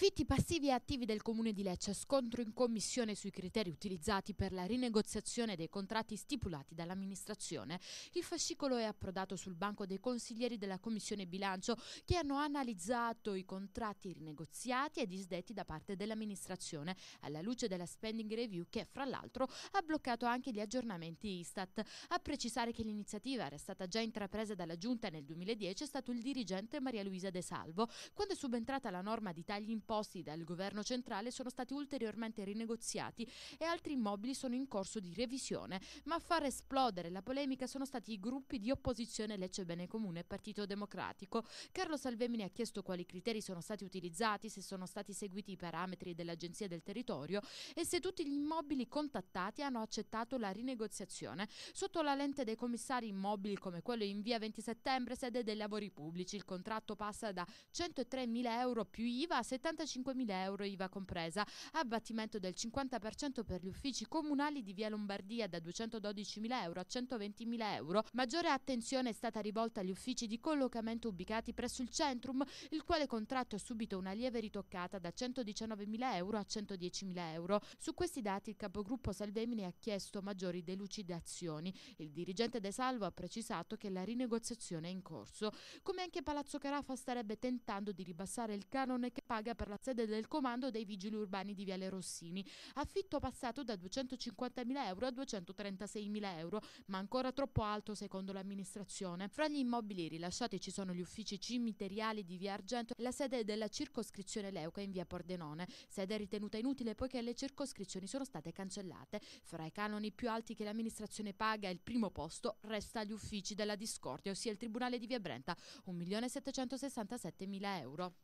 Fitti passivi e attivi del Comune di Lecce, scontro in commissione sui criteri utilizzati per la rinegoziazione dei contratti stipulati dall'amministrazione. Il fascicolo è approdato sul banco dei consiglieri della Commissione Bilancio che hanno analizzato i contratti rinegoziati e disdetti da parte dell'amministrazione alla luce della spending review che fra l'altro ha bloccato anche gli aggiornamenti Istat. A precisare che l'iniziativa era stata già intrapresa dalla Giunta nel 2010 è stato il dirigente Maria Luisa De Salvo quando è subentrata la norma di tagli in imposti dal governo centrale sono stati ulteriormente rinegoziati e altri immobili sono in corso di revisione, ma a far esplodere la polemica sono stati i gruppi di opposizione Lecce Bene Comune e Partito Democratico. Carlo Salvemini ha chiesto quali criteri sono stati utilizzati, se sono stati seguiti i parametri dell'Agenzia del Territorio e se tutti gli immobili contattati hanno accettato la rinegoziazione sotto la lente dei commissari immobili come quello in via 20 settembre, sede dei lavori pubblici. Il contratto passa da 103.000 euro più IVA a 70 65.000 euro IVA compresa, abbattimento del 50% per gli uffici comunali di Via Lombardia da 212.000 euro a 120.000 euro. Maggiore attenzione è stata rivolta agli uffici di collocamento ubicati presso il Centrum, il quale contratto ha subito una lieve ritoccata da 119.000 euro a 110.000 euro. Su questi dati il capogruppo Salvemini ha chiesto maggiori delucidazioni. Il dirigente De Salvo ha precisato che la rinegoziazione è in corso. Come anche Palazzo Carafa starebbe tentando di ribassare il canone che paga per per la sede del comando dei vigili urbani di Viale Rossini, affitto passato da 250.000 euro a 236.000 euro, ma ancora troppo alto secondo l'amministrazione. Fra gli immobili rilasciati ci sono gli uffici cimiteriali di Via Argento e la sede della circoscrizione Leuca in Via Pordenone, sede ritenuta inutile poiché le circoscrizioni sono state cancellate. Fra i canoni più alti che l'amministrazione paga, il primo posto resta gli uffici della discordia, ossia il Tribunale di Via Brenta, 1.767.000 euro.